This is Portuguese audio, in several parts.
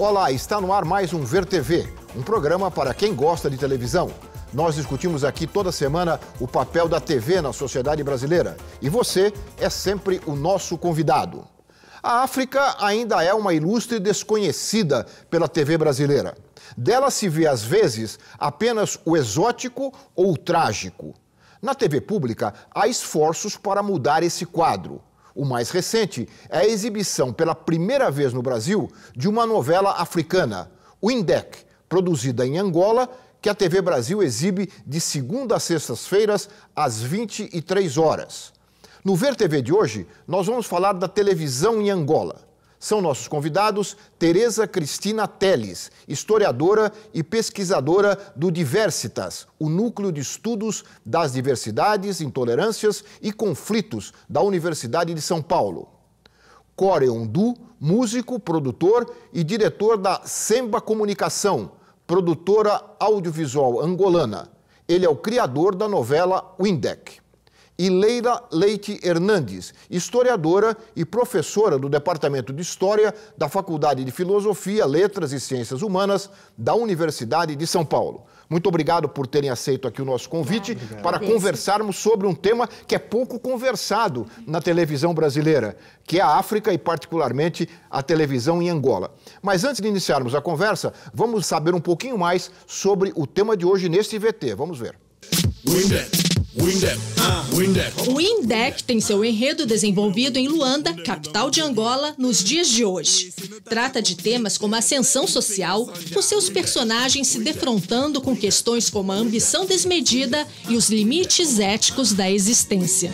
Olá, está no ar mais um Ver TV, um programa para quem gosta de televisão. Nós discutimos aqui toda semana o papel da TV na sociedade brasileira e você é sempre o nosso convidado. A África ainda é uma ilustre desconhecida pela TV brasileira. Dela se vê, às vezes, apenas o exótico ou o trágico. Na TV pública, há esforços para mudar esse quadro. O mais recente é a exibição pela primeira vez no Brasil de uma novela africana, o Indec, produzida em Angola, que a TV Brasil exibe de segunda a sextas-feiras, às 23 horas. No Ver TV de hoje, nós vamos falar da televisão em Angola. São nossos convidados Tereza Cristina Teles, historiadora e pesquisadora do Diversitas, o núcleo de estudos das diversidades, intolerâncias e conflitos da Universidade de São Paulo. Coreon Ondu, músico, produtor e diretor da Semba Comunicação, produtora audiovisual angolana. Ele é o criador da novela Windeck e Leila Leite Hernandes, historiadora e professora do Departamento de História da Faculdade de Filosofia, Letras e Ciências Humanas da Universidade de São Paulo. Muito obrigado por terem aceito aqui o nosso convite ah, para conversarmos sobre um tema que é pouco conversado na televisão brasileira, que é a África e, particularmente, a televisão em Angola. Mas antes de iniciarmos a conversa, vamos saber um pouquinho mais sobre o tema de hoje neste VT. Vamos ver. O Indec tem seu enredo desenvolvido em Luanda, capital de Angola, nos dias de hoje. Trata de temas como ascensão social, com seus personagens se defrontando com questões como a ambição desmedida e os limites éticos da existência.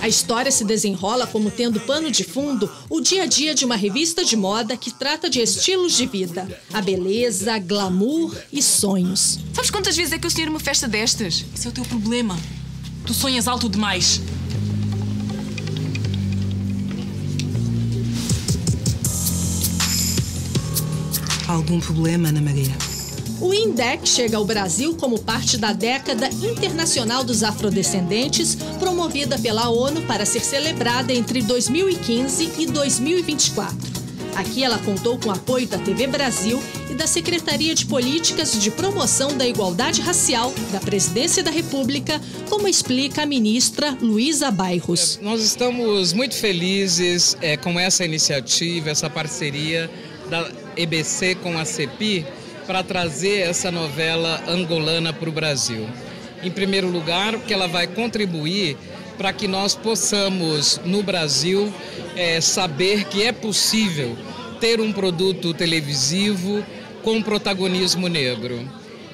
A história se desenrola como tendo pano de fundo o dia a dia de uma revista de moda que trata de estilos de vida, a beleza, glamour e sonhos. Sabes quantas vezes é que eu sonhei uma festa destas? Esse é o teu problema. Tu sonhas alto demais. Algum problema, Ana Maria? O INDEC chega ao Brasil como parte da década internacional dos afrodescendentes, promovida pela ONU para ser celebrada entre 2015 e 2024. Aqui ela contou com o apoio da TV Brasil e da Secretaria de Políticas de Promoção da Igualdade Racial da Presidência da República, como explica a ministra Luísa Bairros. É, nós estamos muito felizes é, com essa iniciativa, essa parceria da EBC com a CEPI para trazer essa novela angolana para o Brasil. Em primeiro lugar, porque ela vai contribuir para que nós possamos, no Brasil, é, saber que é possível ter um produto televisivo com protagonismo negro.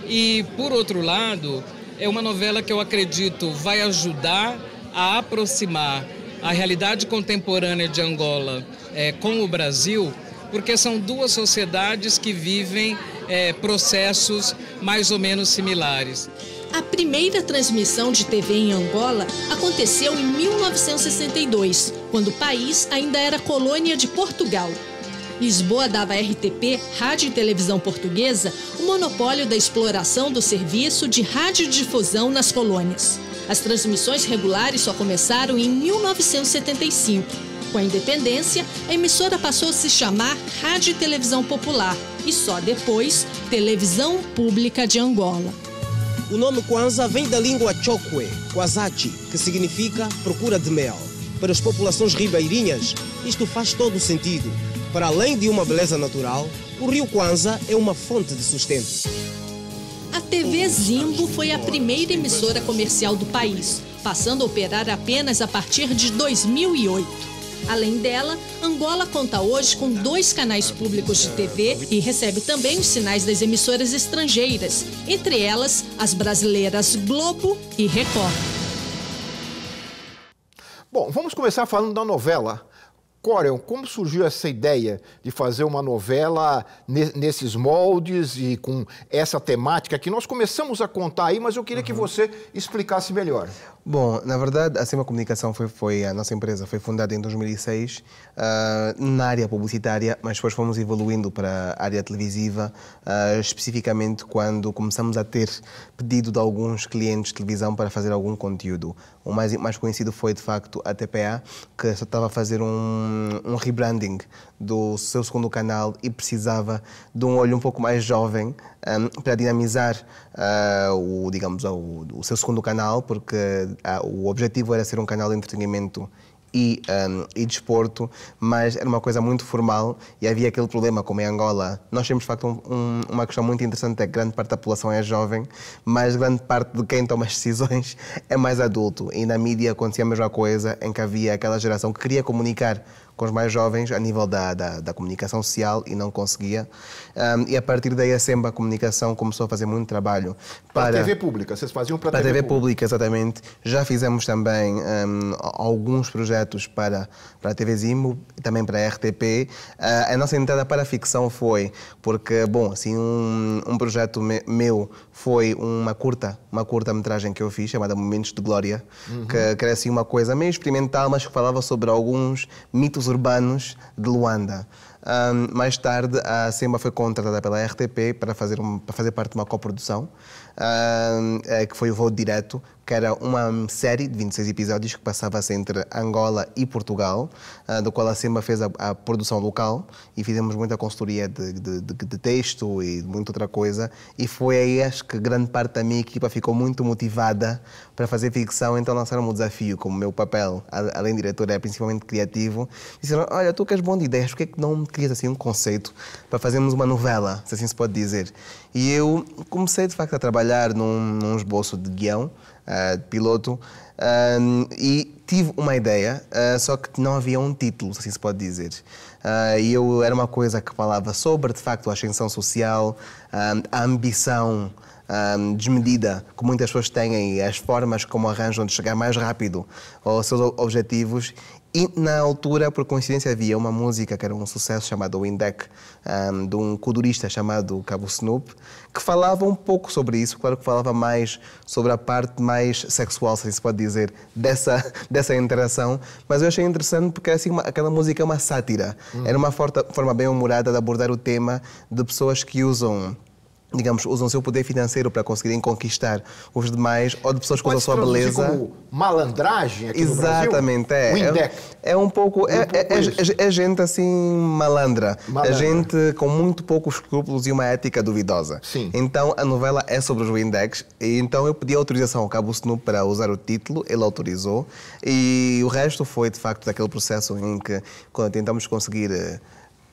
E, por outro lado, é uma novela que eu acredito vai ajudar a aproximar a realidade contemporânea de Angola é, com o Brasil porque são duas sociedades que vivem é, processos mais ou menos similares. A primeira transmissão de TV em Angola aconteceu em 1962, quando o país ainda era colônia de Portugal. Lisboa dava à RTP, Rádio e Televisão Portuguesa, o monopólio da exploração do serviço de radiodifusão nas colônias. As transmissões regulares só começaram em 1975. Com a independência, a emissora passou a se chamar Rádio e Televisão Popular e só depois Televisão Pública de Angola. O nome Kwanzaa vem da língua Chokwe, Kwazati, que significa procura de mel. Para as populações ribeirinhas, isto faz todo sentido. Para além de uma beleza natural, o rio Kwanzaa é uma fonte de sustento. A TV Zimbo foi a primeira emissora comercial do país, passando a operar apenas a partir de 2008. Além dela, Angola conta hoje com dois canais públicos de TV e recebe também os sinais das emissoras estrangeiras, entre elas as brasileiras Globo e Record. Bom, vamos começar falando da novela. Corian, como surgiu essa ideia de fazer uma novela nesses moldes e com essa temática que nós começamos a contar aí, mas eu queria uhum. que você explicasse melhor. Bom, na verdade, assim a Cima Comunicação foi, foi, a nossa empresa, foi fundada em 2006 uh, ah, na área publicitária, mas depois fomos evoluindo para a área televisiva, uh, especificamente quando começamos a ter pedido de alguns clientes de televisão para fazer algum conteúdo. O mais, mais conhecido foi, de facto, a TPA, que só estava a fazer um, um rebranding do seu segundo canal e precisava de um olho um pouco mais jovem um, para dinamizar uh, o, digamos, o, o, seu segundo canal, porque uh, o objetivo era ser um canal de entretenimento e, um, e desporto, de mas era uma coisa muito formal e havia aquele problema, como em Angola. Nós temos, de facto, um, um, uma questão muito interessante: é que grande parte da população é jovem, mas grande parte de quem toma as decisões é mais adulto. E na mídia acontecia a mesma coisa, em que havia aquela geração que queria comunicar com os mais jovens a nível da, da, da comunicação social e não conseguia. Um, e a partir daí a SEMBA Comunicação começou a fazer muito trabalho para... Para a TV pública, vocês faziam para, para a TV, pública. exatamente. Já fizemos também um, alguns projetos para, para a TV Zimbo, também para a RTP. Uh, ah, a nossa entrada para a ficção foi porque, bom, assim, um, um projeto me, meu foi uma curta, uma curta-metragem que eu fiz chamada Momentos de Glória, uhum. que, que era assim uma coisa meio experimental, mas que falava sobre alguns mitos urbanos de Luanda. Um, mais tarde, a Semba foi contratada pela RTP para fazer, um, para fazer parte de uma coprodução, um, eh, que foi o Voo Direto, que era uma série de 26 episódios que passava-se entre Angola e Portugal, uh, do qual a CIMA fez a, a, produção local e fizemos muita consultoria de, de, de, de, texto e de muita outra coisa. E foi aí, acho que grande parte da minha equipa ficou muito motivada para fazer ficção, então lançaram-me o desafio, como meu papel, além de diretor, é principalmente criativo. Disseram: Olha, tu que és bom de ideias, por é que não me crias assim um conceito para fazermos uma novela, se assim se pode dizer? E eu comecei de facto a trabalhar num, num esboço de guião. Eh, de piloto, um, ehm, e tive uma ideia, uh, só que não havia um título, se assim se pode dizer. Uh, e eu era uma coisa que falava sobre, de facto, a ascensão social, um, ehm, a ambição um, ehm, desmedida que muitas pessoas têm e as formas como arranjam de chegar mais rápido aos seus objetivos e na altura, por coincidência, havia uma música que era um sucesso chamado Windeck, um, de um codurista chamado Cabo Snoop, que falava um pouco sobre isso, claro que falava mais sobre a parte mais sexual, se assim se pode dizer, dessa, dessa interação, mas eu achei interessante porque assim, uma, aquela música é uma sátira, hum. era uma forma bem humorada de abordar o tema de pessoas que usam digamos, usam o seu poder financeiro para conseguirem conquistar os demais, ou de pessoas que usam sua beleza. Como malandragem aqui Exatamente, no Brasil, é. É, é, é um pouco. É, é, é, gente assim malandra. É malandra. É gente com muito poucos escrúpulos e uma ética duvidosa. Sim. Então a novela é sobre os Windex, e então eu pedi autorização ao Cabo Snoop para usar o título, ele autorizou, e o resto foi de facto daquele processo em que quando tentamos conseguir eh,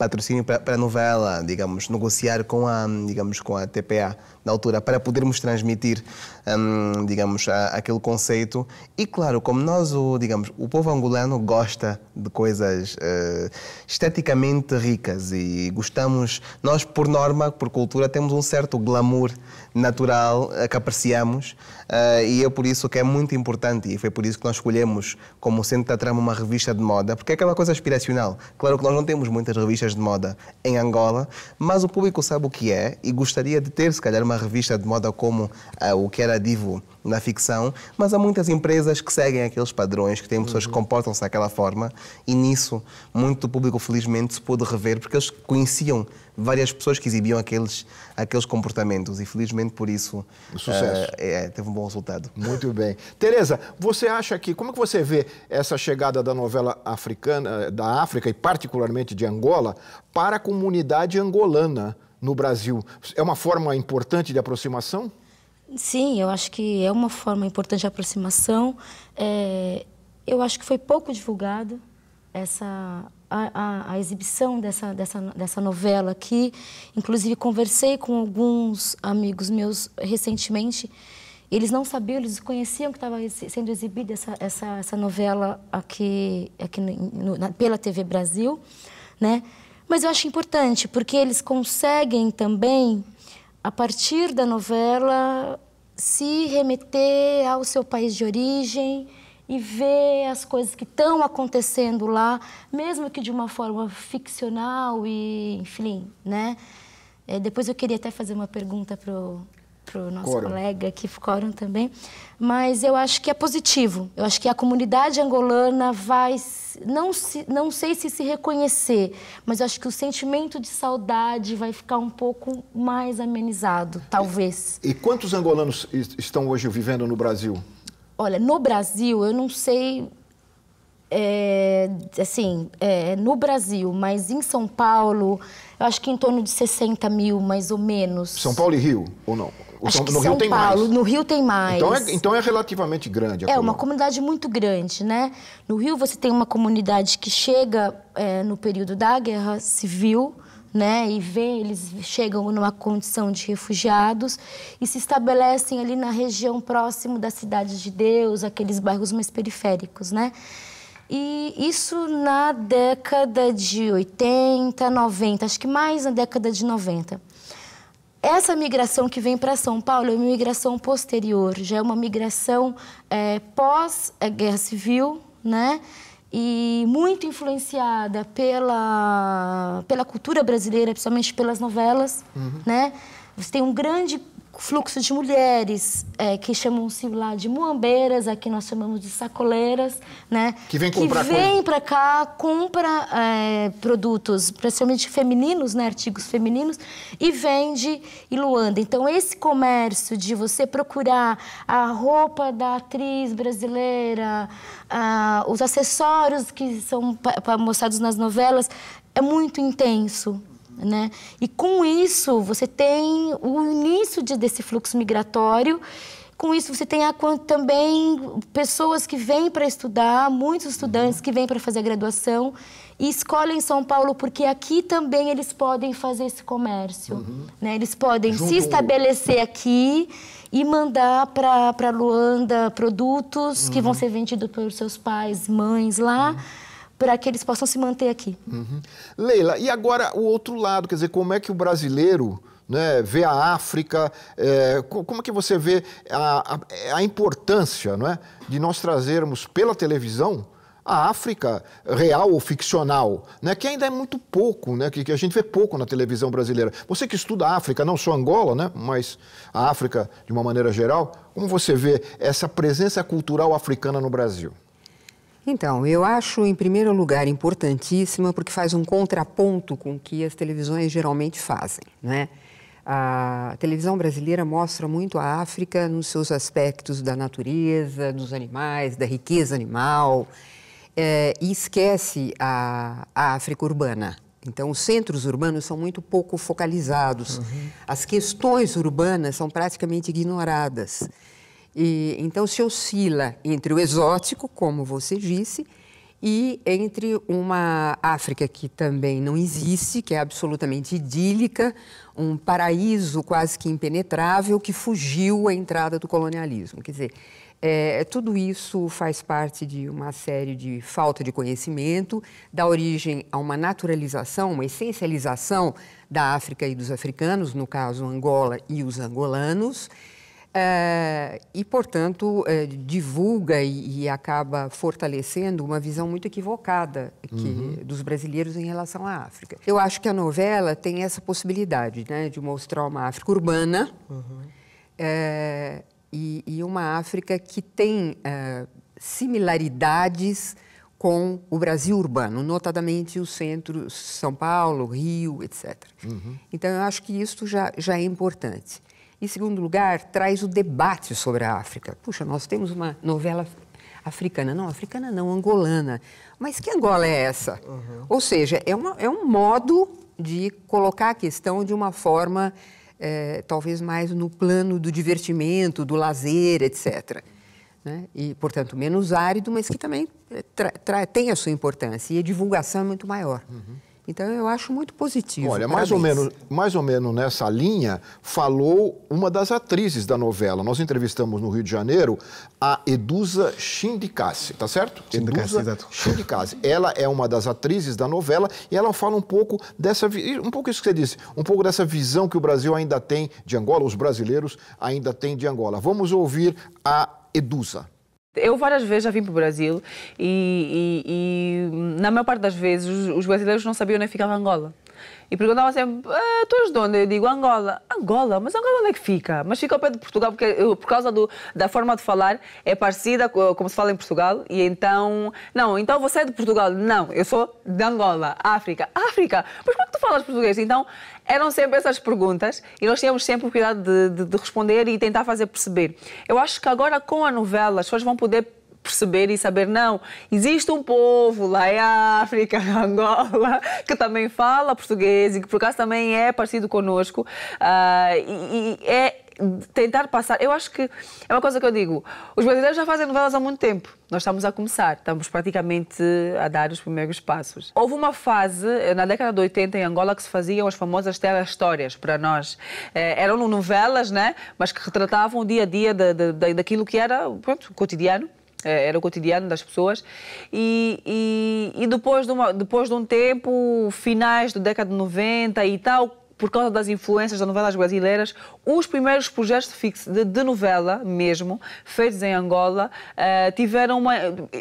patrocínio para, a novela, digamos, negociar com a, digamos, com a TPA da altura para podermos transmitir, hum, digamos, a, aquele conceito. E claro, como nós, o, digamos, o povo angolano gosta de coisas uh, esteticamente ricas e gostamos, nós por norma, por cultura, temos um certo glamour natural uh, que apreciamos uh, e é por isso que é muito importante e foi por isso que nós escolhemos como centro da trama uma revista de moda, porque é aquela coisa aspiracional. Claro que nós não temos muitas revistas de moda em Angola, mas o público sabe o que é e gostaria de ter, se calhar, uma uma revista de moda como ah, o que era Divo na ficção, mas há muitas empresas que seguem aqueles padrões, que têm pessoas uhum. que comportam-se daquela forma, e nisso muito público, felizmente, se pôde rever, porque eles conheciam várias pessoas que exibiam aqueles, aqueles comportamentos, e felizmente por isso Sucesso. Uh, é, teve um bom resultado. Muito bem. Tereza, você acha que, como é que você vê essa chegada da novela africana, eh, da África, e particularmente de Angola, para a comunidade angolana? no Brasil, é uma forma importante de aproximação? Sim, eu acho que é uma forma importante de aproximação. É, eu acho que foi pouco divulgado essa a, a, a, exibição dessa, dessa, dessa novela aqui. Inclusive, conversei com alguns amigos meus recentemente. Eles não sabiam, eles conheciam que estava sendo exibida essa, essa, essa novela aqui, aqui no, na, pela TV Brasil, né? Mas eu acho importante, porque eles conseguem também, a partir da novela, se remeter ao seu país de origem e ver as coisas que estão acontecendo lá, mesmo que de uma forma ficcional e, enfim, né? É, depois eu queria até fazer uma pergunta pro para o nosso Coram. colega aqui, Coram também, mas eu acho que é positivo. Eu acho que a comunidade angolana vai, não, se, não sei se se reconhecer, mas eu acho que o sentimento de saudade vai ficar um pouco mais amenizado, talvez. E, e quantos angolanos estão hoje vivendo no Brasil? Olha, no Brasil, eu não sei é, assim, é, no Brasil, mas em São Paulo, eu acho que em torno de 60 mil, mais ou menos. São Paulo e Rio, ou não? Acho São, no São Rio tem Paulo, mais. no Rio tem mais. Então é, então é relativamente grande. é uma comunidade muito grande, né? No Rio você tem uma comunidade que chega é, no período da Guerra Civil, né? E vem, eles chegam numa condição de refugiados e se estabelecem ali na região próximo da Cidade de Deus, aqueles bairros mais periféricos, né? E isso na década de 80, 90, acho que mais na década de 90. Essa migração que vem para São Paulo é uma migração posterior, já é uma migração é, pós-guerra é, civil, né? e muito influenciada pela, pela cultura brasileira, principalmente pelas novelas, uhum. né? Você tem um grande fluxo de mulheres, é, que chamam-se lá de muambeiras, aqui nós chamamos de sacoleiras, né? Que vem comprar Que vem para cá, compra é, produtos, principalmente femininos, né? Artigos femininos, e vende em Luanda. Então, esse comércio de você procurar a roupa da atriz brasileira, a, os acessórios que são mostrados nas novelas, é muito intenso. Né? E com isso você tem o início de, desse fluxo migratório. Com isso você tem a, também pessoas que vêm para estudar, muitos estudantes uhum. que vêm para fazer a graduação e escolhem São Paulo porque aqui também eles podem fazer esse comércio, uhum. né? Eles podem Junto... se estabelecer aqui e mandar para Luanda produtos uhum. que vão uhum. ser vendidos pelos seus pais, mães lá. Uhum para que eles possam se manter aqui. Uhum. Leila, e agora o outro lado, quer dizer, como é que o brasileiro né, vê a África, é, como é que você vê a, a, a importância não é, de nós trazermos pela televisão a África real ou ficcional, né, que ainda é muito pouco, né, que, que, a gente vê pouco na televisão brasileira. Você que estuda a África, não só Angola, né, mas a África de uma maneira geral, como você vê essa presença cultural africana no Brasil? Então, eu acho, em primeiro lugar, importantíssima porque faz um contraponto com o que as televisões geralmente fazem. Né? A televisão brasileira mostra muito a África nos seus aspectos da natureza, dos animais, da riqueza animal, é, e esquece a, a, África urbana. Então, os centros urbanos são muito pouco focalizados. Uhum. As questões urbanas são praticamente ignoradas. E, então se oscila entre o exótico, como você disse, e entre uma África que também não existe, que é absolutamente idílica, um paraíso quase que impenetrável que fugiu à entrada do colonialismo. Quer dizer, é, tudo isso faz parte de uma série de falta de conhecimento, dá origem a uma naturalização, uma essencialização da África e dos africanos, no caso Angola e os angolanos. É, e, portanto, é, divulga e, e, acaba fortalecendo uma visão muito equivocada que, uhum. dos brasileiros em relação à África. Eu acho que a novela tem essa possibilidade né, de mostrar uma África urbana uhum. é, e, e, uma África que tem é, similaridades com o Brasil urbano, notadamente o centro, São Paulo, Rio, etc. Uhum. Então, eu acho que isso já, já é importante. Em segundo lugar, traz o debate sobre a África. Puxa, nós temos uma novela africana, não, africana não, angolana. Mas que Angola é essa? Uhum. Ou seja, é, uma, é um modo de colocar a questão de uma forma é, talvez mais no plano do divertimento, do lazer, etc. Né? E, portanto, menos árido, mas que também eh, tem a sua importância e a divulgação é muito maior. Uhum. Então eu acho muito positivo. Olha, mais ou, menos, mais ou menos nessa linha falou uma das atrizes da novela. Nós entrevistamos no Rio de Janeiro a Edusa Shindikassi, tá certo? Shindikassi, Edusa Ela é uma das atrizes da novela e ela fala um pouco dessa um pouco isso que você disse, um pouco dessa visão que o Brasil ainda tem de Angola, os brasileiros ainda têm de Angola. Vamos ouvir a Edusa. Eu várias vezes já vim para o Brasil e, e, e na maior parte das vezes os, os brasileiros não sabiam nem é ficava Angola. E perguntava sempre: ah, Tu és de onde? Eu digo: Angola. Angola? Mas Angola onde é que fica? Mas fica ao pé de Portugal, porque eu, por causa do, da forma de falar é parecida como se fala em Portugal. E então, não, então você é de Portugal. Não, eu sou de Angola, África. África? Mas como é que tu falas português? Então, eram sempre essas perguntas e nós tínhamos sempre o cuidado de, de, de responder e tentar fazer perceber. Eu acho que agora com a novela as pessoas vão poder perceber e saber, não, existe um povo lá em África, Angola, que também fala português e que por acaso também é parecido conosco. Uh, ah, e, e é tentar passar. Eu acho que é uma coisa que eu digo: os brasileiros já fazem novelas há muito tempo. Nós estamos a começar, estamos praticamente a dar os primeiros passos. Houve uma fase eh, na década de 80 em Angola que se faziam as famosas telas-histórias para nós. Eh, eram novelas, né? mas que retratavam o dia a dia de, de, de, daquilo que era pronto, cotidiano eh, era o cotidiano das pessoas. E, e, e depois, de uma, depois de um tempo, finais da década de 90 e tal, por causa das influências das novelas brasileiras, os primeiros projetos de, fix, de, de novela mesmo, feitos em Angola, eh, tiveram uma.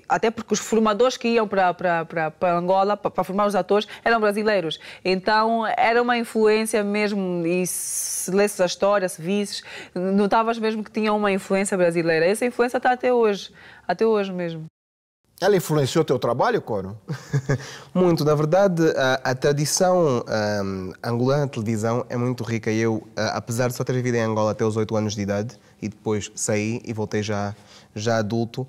Até porque os formadores que iam para, para, para, para Angola, para, para, formar os atores, eram brasileiros. Então era uma influência mesmo, e se lesses a história, se visses, notavas mesmo que tinha uma influência brasileira. Essa influência está até hoje, até hoje mesmo. Ela influenciou o teu trabalho, Coro? muito. Na verdade, a, a tradição um, angolana de televisão é muito rica. Eu, uh, apesar de só ter vivido em Angola até os 8 anos de idade, e depois saí e voltei já, já adulto,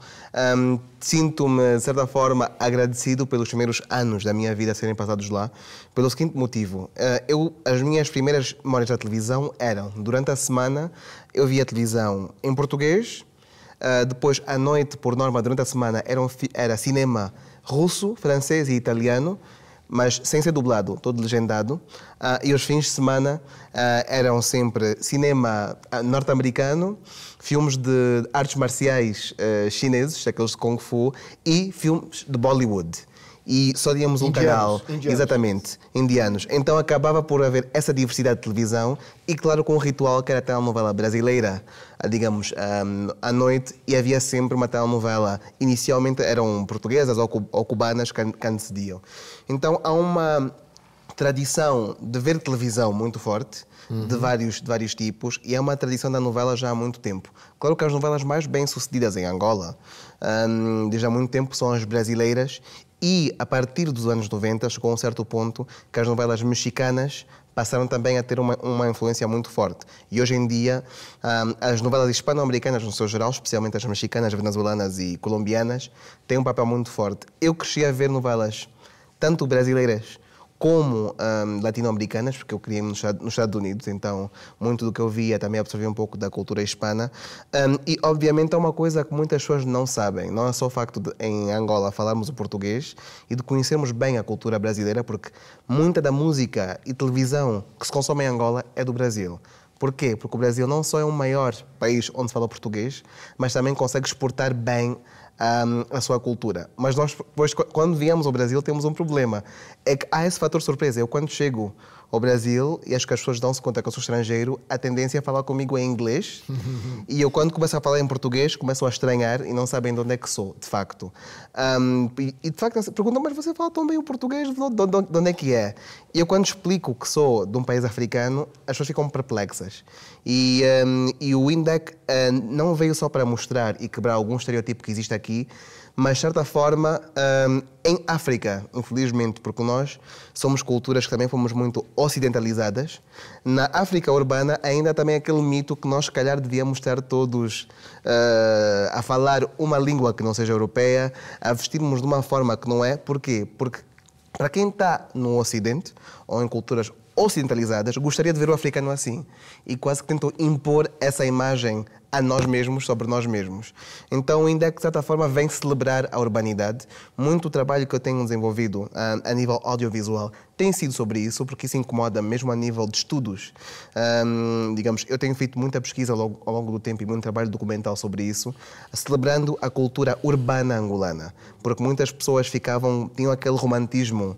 um, sinto-me, de certa forma, agradecido pelos primeiros anos da minha vida serem passados lá, pelo seguinte motivo. Uh, eu, as minhas primeiras memórias da televisão eram, durante a semana, eu via televisão em português, ah, depois, à noite, por norma, durante a semana, era, um era cinema russo, francês e italiano, mas sem ser dublado, todo legendado. Uh, e os fins de semana uh, eram sempre cinema norte-americano, filmes de artes marciais chineses, aqueles de Kung Fu, e filmes de Bollywood e só tínhamos um indianos, canal. Indianos. Exatamente, indianos. Então acabava por haver essa diversidade de televisão e, claro, com o ritual que era a telenovela brasileira, ah, digamos, um, ah, à noite, e havia sempre uma telenovela. Inicialmente eram portuguesas ou, cubanas que, que antecediam. Então há uma tradição de ver televisão muito forte, uhum. de, vários, de vários tipos, e é uma tradição da novela já há muito tempo. Claro que as novelas mais bem-sucedidas em Angola, um, ah, desde há muito tempo, são as brasileiras e, a partir dos anos 90, chegou a um certo ponto que as novelas mexicanas passaram também a ter uma, uma influência muito forte. E hoje em dia, um, as novelas hispano-americanas, no seu geral, especialmente as mexicanas, venezuelanas e colombianas, têm um papel muito forte. Eu cresci a ver novelas, tanto brasileiras como um, latino-americanas, porque eu criei-me nos, nos, Estados Unidos, então muito do que eu via também absorvi um pouco da cultura hispana. Um, e obviamente é uma coisa que muitas pessoas não sabem, não é só o facto de em Angola falarmos o português e de conhecermos bem a cultura brasileira, porque muita da música e televisão que se consome em Angola é do Brasil. Porquê? Porque o Brasil não só é o maior país onde se fala português, mas também consegue exportar bem a, a sua cultura. Mas nós, depois, quando viemos ao Brasil, temos um problema. É que há esse fator surpresa. Eu, quando chego ao Brasil e acho que as pessoas dão-se conta que eu sou estrangeiro, a tendência é falar comigo em inglês e eu quando começo a falar em português começam a estranhar e não sabem de onde é que sou, de facto. Um, e, e, de facto perguntam, mas você fala tão bem o português, de onde, de onde é que é? E eu quando explico que sou de um país africano, as pessoas ficam perplexas. E, um, e o INDEC ah, não veio só para mostrar e quebrar algum estereotipo que existe aqui, mas de certa forma um, em África, infelizmente, porque nós somos culturas que também fomos muito ocidentalizadas. Na África urbana ainda há também aquele mito que nós, se calhar, devíamos estar todos uh, a falar uma língua que não seja europeia, a vestirmos de uma forma que não é. Porquê? Porque para quem está no Ocidente ou em culturas ocidentalizadas, gostaria de ver o africano assim. E quase que tentou impor essa imagem a nós mesmos sobre nós mesmos. Então, o INDEC, de certa forma, vem celebrar a urbanidade. Muito trabalho que eu tenho desenvolvido a, ah, a nível audiovisual tem sido sobre isso, porque isso incomoda mesmo a nível de estudos. Um, digamos, eu tenho feito muita pesquisa ao longo, ao longo, do tempo e muito trabalho documental sobre isso, celebrando a cultura urbana angolana, porque muitas pessoas ficavam, tinham aquele romantismo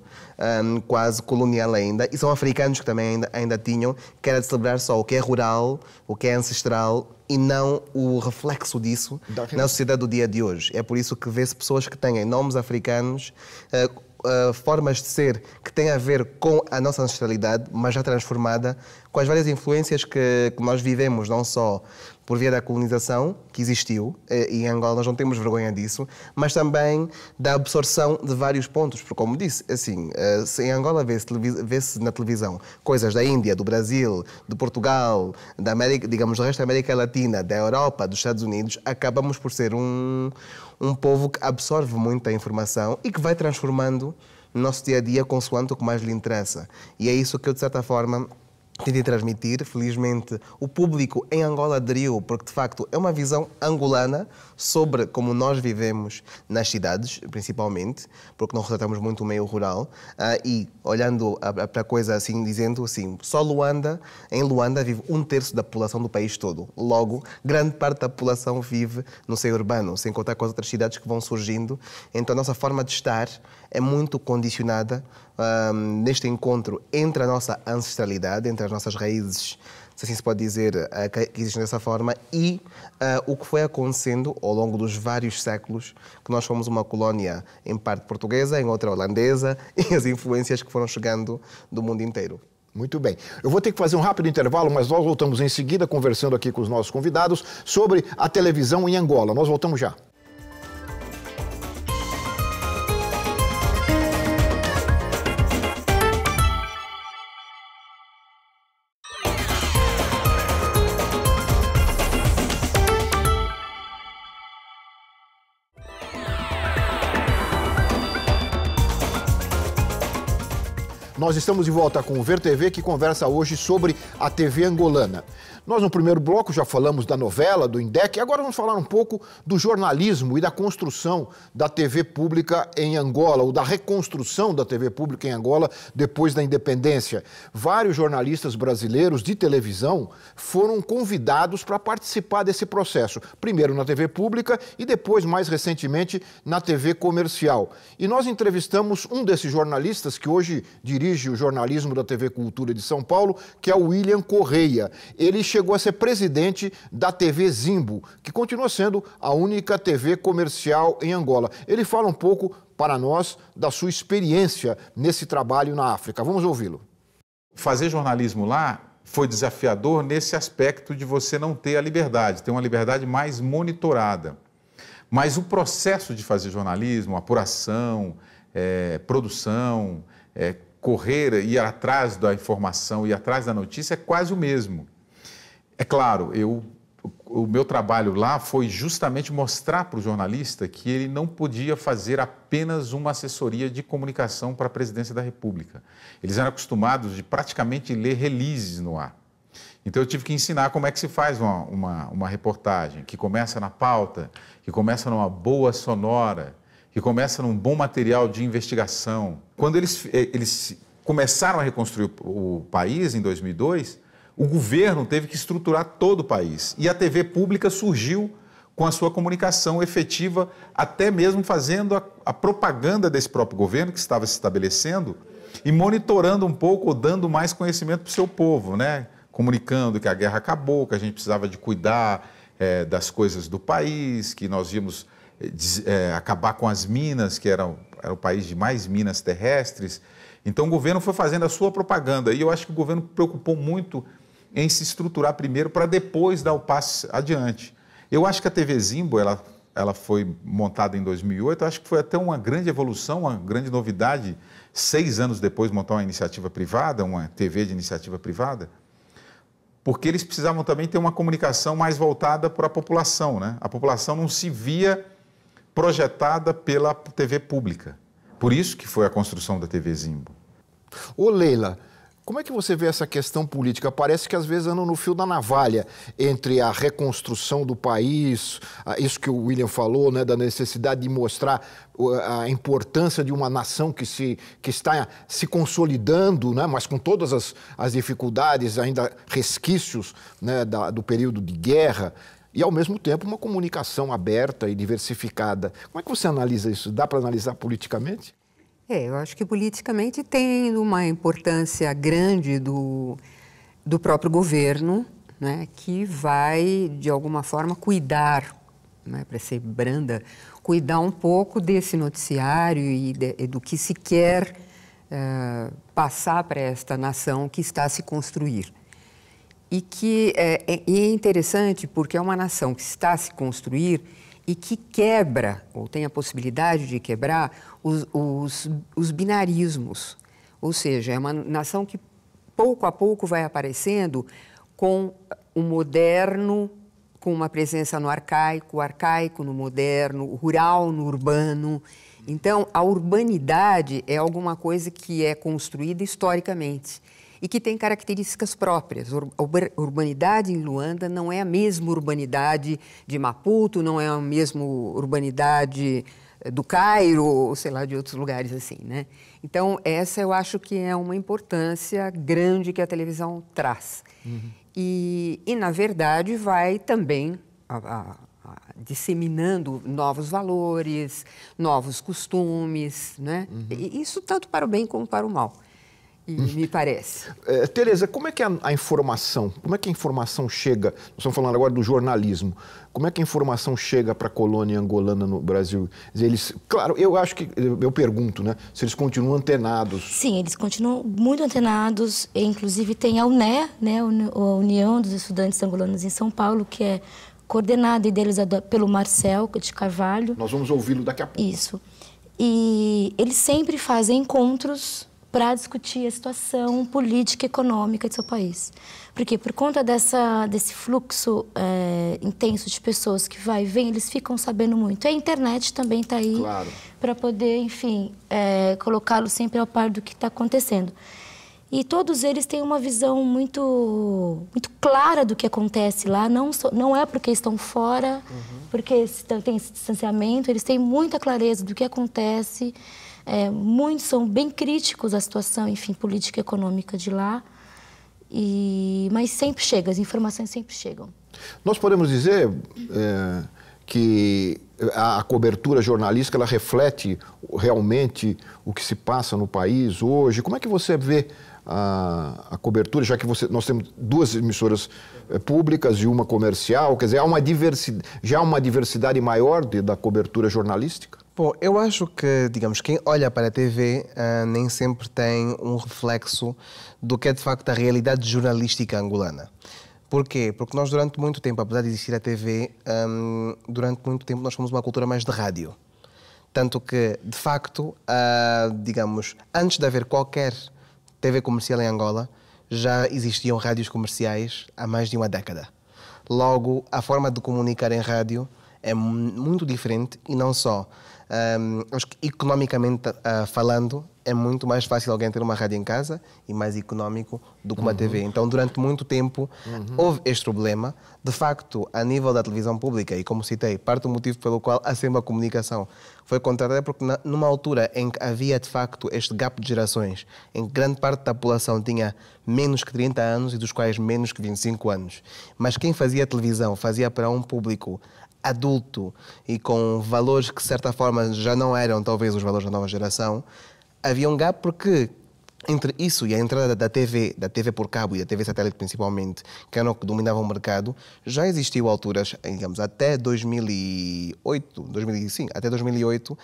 um, quase colonial ainda, e são africanos que também ainda, ainda tinham, que era de celebrar só o que é rural, o que é ancestral e não o reflexo disso na sociedade do dia de hoje. É por isso que vê-se pessoas que têm nomes africanos. Uh, uh, formas de ser que têm a ver com a nossa ancestralidade, mas já transformada, com as várias influências que, que nós vivemos, não só por via da colonização, que existiu, eh, e em Angola nós não temos vergonha disso, mas também da absorção de vários pontos, porque, como disse, assim, eh, em Angola vê-se vê na televisão coisas da Índia, do Brasil, de Portugal, da América, digamos, do resto da América Latina, da Europa, dos Estados Unidos, acabamos por ser um, um povo que absorve muita informação e que vai transformando o nosso dia a dia consoante o que mais lhe interessa. E é isso que eu, de certa forma, tentei transmitir. Felizmente, o público em Angola aderiu, porque de facto é uma visão angolana sobre como nós vivemos nas cidades, principalmente, porque não retratamos muito o meio rural. Ah, e olhando para a coisa assim, dizendo assim, só Luanda, em Luanda vive um terço da população do país todo. Logo, grande parte da população vive no seio urbano, sem contar com as outras cidades que vão surgindo. Então, a nossa forma de estar é muito condicionada um, neste encontro entre a nossa ancestralidade, entre as nossas raízes, se assim se pode dizer, uh, que, existem dessa forma, e uh, o que foi acontecendo ao longo dos vários séculos, que nós fomos uma colónia em parte portuguesa, em outra holandesa, e as influências que foram chegando do mundo inteiro. Muito bem. Eu vou ter que fazer um rápido intervalo, mas nós voltamos em seguida conversando aqui com os nossos convidados sobre a televisão em Angola. Nós voltamos já. Nós estamos de volta com o TV que conversa hoje sobre a TV angolana. Nós, no primeiro bloco, já falamos da novela, do INDEC, agora vamos falar um pouco do jornalismo e da construção da TV pública em Angola, ou da reconstrução da TV pública em Angola depois da independência. Vários jornalistas brasileiros de televisão foram convidados para participar desse processo, primeiro na TV pública e depois, mais recentemente, na TV comercial. E nós entrevistamos um desses jornalistas que hoje dirige dirige o jornalismo da TV Cultura de São Paulo, que é o William Correia. Ele chegou a ser presidente da TV Zimbo, que continua sendo a única TV comercial em Angola. Ele fala um pouco para nós da sua experiência nesse trabalho na África. Vamos ouvi-lo. Fazer jornalismo lá foi desafiador nesse aspecto de você não ter a liberdade, ter uma liberdade mais monitorada. Mas o processo de fazer jornalismo, apuração, é, produção, é, correr e ir atrás da informação e atrás da notícia é quase o mesmo. É claro, eu o meu trabalho lá foi justamente mostrar para o jornalista que ele não podia fazer apenas uma assessoria de comunicação para a presidência da República. Eles eram acostumados de praticamente ler releases no ar. Então eu tive que ensinar como é que se faz uma, uma, uma reportagem, que começa na pauta, que começa numa boa sonora, que começa num bom material de investigação. Quando eles, eh, eles começaram a reconstruir o país em 2002, o governo teve que estruturar todo o país. E a TV pública surgiu com a sua comunicação efetiva, até mesmo fazendo a, a propaganda desse próprio governo que estava se estabelecendo e monitorando um pouco, dando mais conhecimento para o seu povo, né? comunicando que a guerra acabou, que a gente precisava de cuidar é, das coisas do país, que nós vimos é, acabar com as minas, que era, era o país de mais minas terrestres. Então o governo foi fazendo a sua propaganda e eu acho que o governo preocupou muito em se estruturar primeiro para depois dar o passo adiante. Eu acho que a TV Zimbo, ela, ela foi montada em 2008, acho que foi até uma grande evolução, uma grande novidade, seis anos depois montar uma iniciativa privada, uma TV de iniciativa privada, porque eles precisavam também ter uma comunicação mais voltada para a população. Né? A população não se via projetada pela TV pública. Por isso que foi a construção da TV Zimbo. Ô Leila, como é que você vê essa questão política? Parece que às vezes andam no fio da navalha entre a reconstrução do país, isso que o William falou, né, da necessidade de mostrar a importância de uma nação que, se, que está se consolidando, né, mas com todas as, as dificuldades, ainda resquícios né, da, do período de guerra, e, ao mesmo tempo, uma comunicação aberta e diversificada. Como é que você analisa isso? Dá para analisar politicamente? É, eu acho que politicamente tem uma importância grande do, do próprio governo, né, que vai, de alguma forma, cuidar, né, para ser branda, cuidar um pouco desse noticiário e, de, e do que se quer uh, passar para esta nação que está a se construir e que é, é, é interessante porque é uma nação que está a se construir e que quebra, ou tem a possibilidade de quebrar, os, os, os binarismos. Ou seja, é uma nação que pouco a pouco vai aparecendo com o moderno, com uma presença no arcaico, o arcaico no moderno, o rural no urbano. Então, a urbanidade é alguma coisa que é construída historicamente e que tem características próprias. A urbanidade em Luanda não é a mesma urbanidade de Maputo, não é a mesma urbanidade eh, do Cairo, ou sei lá, de outros lugares assim, né? Então, essa eu acho que é uma importância grande que a televisão traz. Uhum. E, e, na verdade, vai também a, a, a, disseminando novos valores, novos costumes, né? Uhum. isso tanto para o bem como para o mal e me parece. É, Tereza, como é que a, é a, informação, como é que a informação chega, nós estamos falando agora do jornalismo, como é que a informação chega para a colônia angolana no Brasil? Eles, claro, eu acho que, eu pergunto, né, se eles continuam antenados. Sim, eles continuam muito antenados, e, inclusive tem a UNE, né, a União dos Estudantes Angolanos em São Paulo, que é coordenada e idealizada pelo Marcel de Carvalho. Nós vamos ouvi-lo daqui a pouco. Isso. E eles sempre fazem encontros para discutir a situação política e econômica de seu país. Porque por conta dessa, desse fluxo é, intenso de pessoas que vai e vem, eles ficam sabendo muito. a internet também está aí claro. para poder, enfim, é, colocá-lo sempre ao par do que está acontecendo. E todos eles têm uma visão muito, muito clara do que acontece lá. Não, so, não é porque estão fora, uhum. porque tem esse distanciamento, eles têm muita clareza do que acontece. É, muitos são bem críticos à situação, enfim, política e econômica de lá. E, mas sempre chega, as informações sempre chegam. Nós podemos dizer é, que a, a, cobertura jornalística ela reflete realmente o que se passa no país hoje. Como é que você vê a, a cobertura, já que você, nós temos duas emissoras é, públicas e uma comercial, quer dizer, há uma já há uma diversidade maior de, da cobertura jornalística? Bom, eu acho que, digamos, quem olha para a TV uh, ah, nem sempre tem um reflexo do que é de facto a realidade jornalística angolana. Porquê? Porque nós durante muito tempo, apesar de existir a TV, um, ah, durante muito tempo nós fomos uma cultura mais de rádio. Tanto que, de facto, uh, digamos, antes de haver qualquer TV comercial em Angola, já existiam rádios comerciais há mais de uma década. Logo, a forma de comunicar em rádio é muito diferente e não só um, acho que economicamente uh, falando, é muito mais fácil alguém ter uma rádio em casa e mais econômico do que uma uhum. TV. Então, durante muito tempo, uhum. houve este problema. De facto, a nível da televisão pública, e como citei, parte do motivo pelo qual a Semba Comunicação foi contratada é porque, na, numa altura em que havia de facto este gap de gerações, em que grande parte da população tinha menos que 30 anos e dos quais menos que 25 anos, mas quem fazia televisão fazia para um público adulto e com valores que, de certa forma, já não eram talvez os valores da nova geração, havia um gap porque entre isso e a entrada da TV, da TV por cabo e da TV satélite principalmente, que era o que dominavam o mercado, já existiu alturas, digamos, até 2008, 2005, até 2008,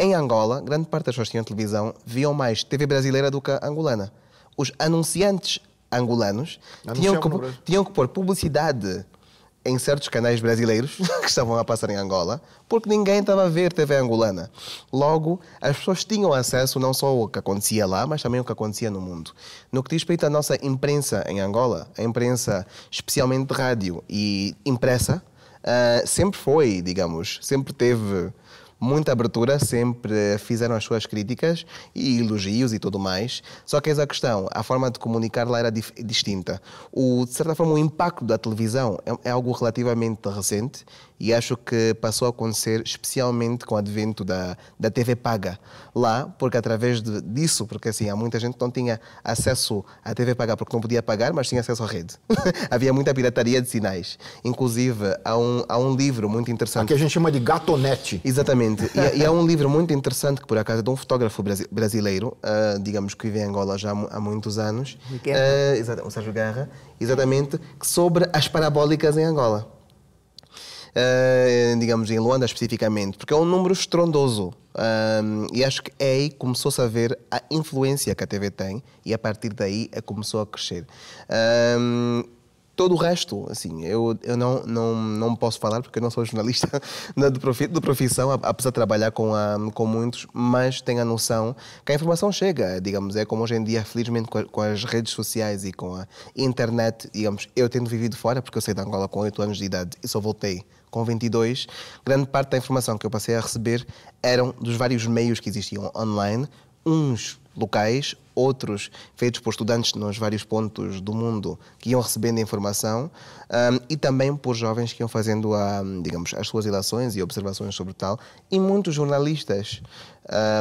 em Angola, grande parte das pessoas que tinham televisão viam mais TV brasileira do que angolana. Os anunciantes angolanos tinham que, tinham que pôr publicidade em certos canais brasileiros que estavam a passar em Angola, porque ninguém estava a ver TV angolana. Logo, as pessoas tinham acesso não só ao que acontecia lá, mas também ao que acontecia no mundo. No que diz respeito à nossa imprensa em Angola, a imprensa, especialmente de rádio e impressa, uh, sempre foi, digamos, sempre teve muita abertura, sempre fizeram as suas críticas e elogios e tudo mais. Só que essa questão, a forma de comunicar lá era distinta. O, de certa forma, o impacto da televisão é, é algo relativamente recente e acho que passou a acontecer especialmente com o advento da, da TV paga lá, porque através de, disso, porque assim, há muita gente que não tinha acesso à TV paga porque não podia pagar, mas tinha acesso à rede. Havia muita pirataria de sinais. Inclusive, há um, há um livro muito interessante. que a gente chama de gatonete. Exatamente. e, e, há um livro muito interessante que, por acaso, é de um fotógrafo brasileiro, uh, digamos que vive em Angola já há, há muitos anos. Uh, o Sérgio Garra. Exatamente, sobre as parabólicas em Angola. Eh, digamos em Luanda especificamente, porque é um número estrondoso. Um, e acho que é aí começou-se a ver a influência que a TV tem e a partir daí a começou a crescer. Um, todo o resto, assim, eu, eu não, não, não posso falar porque eu não sou jornalista de profissão, apesar de trabalhar com, a, com muitos, mas tenho a noção que a informação chega, digamos, é como hoje em dia, felizmente, com, a, com as redes sociais e com a internet, digamos, eu tendo vivido fora, porque eu saí da Angola com 8 anos de idade e só voltei com 22, grande parte da informação que eu passei a receber eram dos vários meios que existiam online, uns locais, outros feitos por estudantes nos vários pontos do mundo que iam recebendo informação um, e também por jovens que iam fazendo a, digamos, as suas ilações e observações sobre tal e muitos jornalistas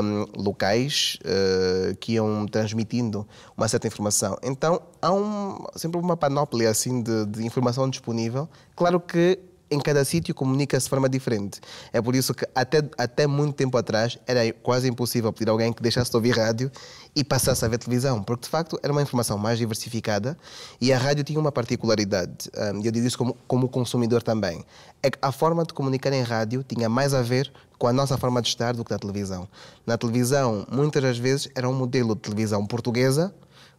um, locais uh, que iam transmitindo uma certa informação. Então há um, sempre uma panóplia assim de, de informação disponível. Claro que em cada sítio comunica-se de forma diferente. É por isso que até, até muito tempo atrás era quase impossível pedir a alguém que deixasse de ouvir rádio e passasse a ver televisão, porque de facto era uma informação mais diversificada e a rádio tinha uma particularidade, hum, e eu digo isso como, como consumidor também, é que a forma de comunicar em rádio tinha mais a ver com a nossa forma de estar do que na televisão. Na televisão, muitas das vezes, era um modelo de televisão portuguesa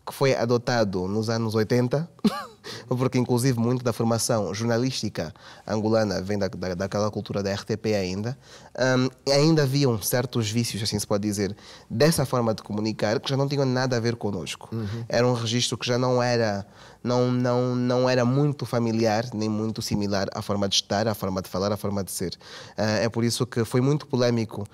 que foi adotado nos anos 80. porque inclusive muito da formação jornalística angolana vem da, da daquela cultura da RTP ainda, um, ainda haviam certos vícios, assim se pode dizer, dessa forma de comunicar que já não tinham nada a ver conosco. Uhum. Era um registro que já não era não, não, não era muito familiar nem muito similar à forma de estar, à forma de falar, à forma de ser. Ah, é por isso que foi muito polémico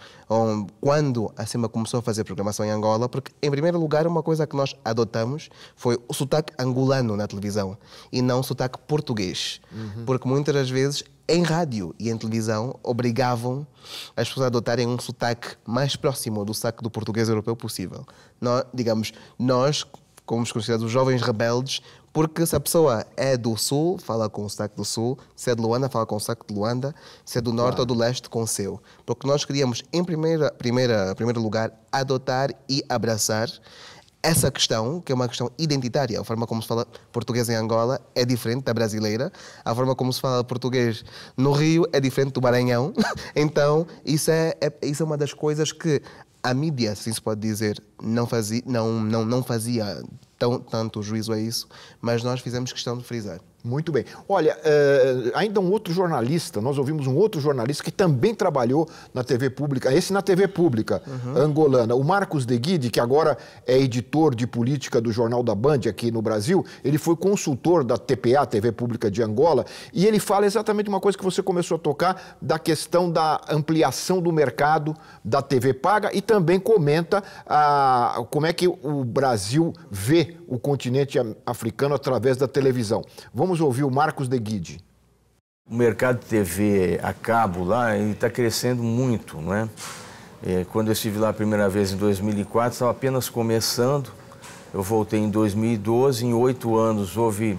quando a CIMA começou a fazer programação em Angola, porque, em primeiro lugar, uma coisa que nós adotamos foi o sotaque angolano na televisão e não sotaque português. Uhum. Porque muitas das vezes em rádio e em televisão obrigavam as pessoas a adotarem um sotaque mais próximo do sotaque do português europeu possível. Nós, digamos, nós, como os considerados jovens rebeldes, porque se a pessoa é do Sul, fala com o sotaque do Sul, se é de Luanda, fala com o sotaque de Luanda, se é do Norte claro. ou do Leste, com o seu. Porque nós queríamos, em primeira, primeira, primeiro lugar, adotar e abraçar essa questão, que é uma questão identitária, a forma como se fala português em Angola é diferente da brasileira, a forma como se fala português no Rio é diferente do Maranhão. então, isso é, é, isso é uma das coisas que a mídia, assim se pode dizer, não fazia, não, não, não fazia tão, tanto juízo a isso, mas nós fizemos questão de frisar. Muito bem. Olha, eh, eh, ainda um outro jornalista, nós ouvimos um outro jornalista que também trabalhou na TV pública, esse na TV pública uhum. angolana, o Marcos de Guide, que agora é editor de política do Jornal da Band aqui no Brasil, ele foi consultor da TPA, TV Pública de Angola, e ele fala exatamente uma coisa que você começou a tocar, da questão da ampliação do mercado da TV paga e também comenta ah, como é que o Brasil vê o continente africano através da televisão. Vamos Vamos ouvir o Marcos de Guide. O mercado de TV a cabo lá está crescendo muito, não é? é? Quando eu estive lá a primeira vez em 2004, estava apenas começando. Eu voltei em 2012. Em oito anos houve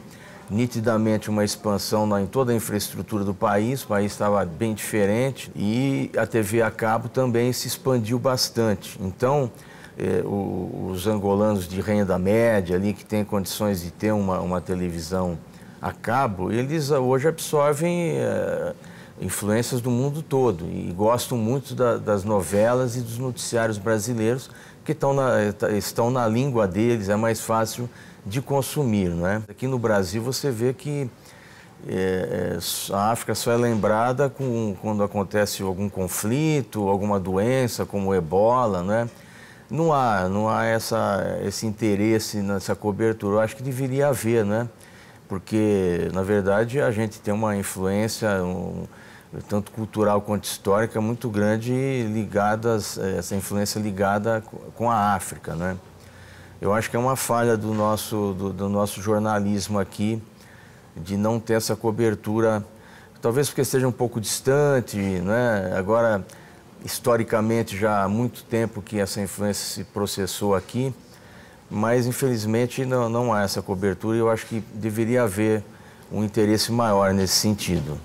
nitidamente uma expansão em toda a infraestrutura do país. O país estava bem diferente e a TV a cabo também se expandiu bastante. Então, é, o, os angolanos de renda média ali que têm condições de ter uma, uma televisão a cabo, eles hoje absorvem eh, influências do mundo todo e gostam muito da, das novelas e dos noticiários brasileiros que na, estão na língua deles, é mais fácil de consumir. Não é? Aqui no Brasil você vê que é, a África só é lembrada com, quando acontece algum conflito, alguma doença como o ebola, é? Não há, não há essa, esse interesse nessa cobertura. Eu acho que deveria haver, é? porque na verdade a gente tem uma influência um, tanto cultural quanto histórica muito grande ligadas eh, essa influência ligada com a África, né? Eu acho que é uma falha do nosso do, do nosso jornalismo aqui de não ter essa cobertura, talvez porque esteja um pouco distante, né? Agora historicamente já há muito tempo que essa influência se processou aqui mas infelizmente não, não há essa cobertura e eu acho que deveria haver um interesse maior nesse sentido.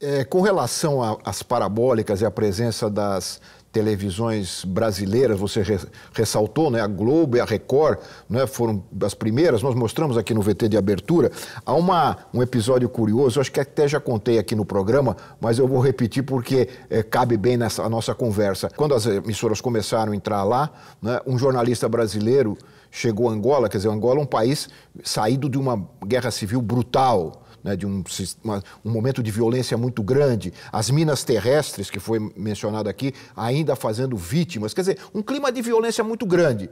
É, com relação às parabólicas e à presença das televisões brasileiras, você re, ressaltou, né, a Globo e a Record né, foram as primeiras, nós mostramos aqui no VT de abertura. Há uma, um episódio curioso, acho que até já contei aqui no programa, mas eu vou repetir porque é, cabe bem nessa nossa conversa. Quando as emissoras começaram a entrar lá, né, um jornalista brasileiro chegou a Angola, quer dizer, Angola é um país saído de uma guerra civil brutal né, de um, uma, um momento de violência muito grande, as minas terrestres, que foi mencionado aqui, ainda fazendo vítimas. Quer dizer, um clima de violência muito grande.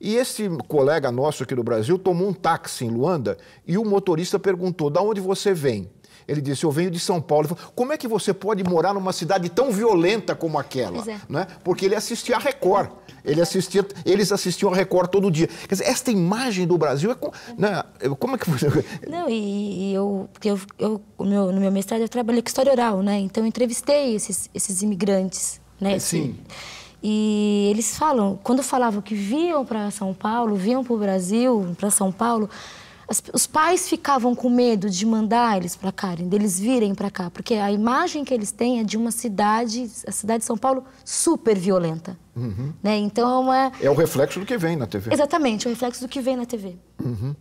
E esse colega nosso aqui do Brasil tomou um táxi em Luanda e o motorista perguntou: da onde você vem? Ele disse: Eu venho de São Paulo. falou, como é que você pode morar numa cidade tão violenta como aquela? É. Né? Porque ele assistia a Record. Ele assistia, eles assistiam a Record todo dia. Quer dizer, esta imagem do Brasil é. né? Como é que você. Não, e, e eu, eu, eu meu, no meu mestrado eu trabalhei com história oral, né? Então eu entrevistei esses, esses imigrantes, né? É, sim. e eles falam, quando falavam que vinham para São Paulo, vinham para o Brasil, para São Paulo, as, os pais ficavam com medo de mandar eles para cá, deles virem para cá, porque a imagem que eles têm é de uma cidade, a cidade de São Paulo, super violenta. Uhum. Né? Então é uma... É o reflexo do que vem na TV. Exatamente, o reflexo do que vem na TV. Uhum.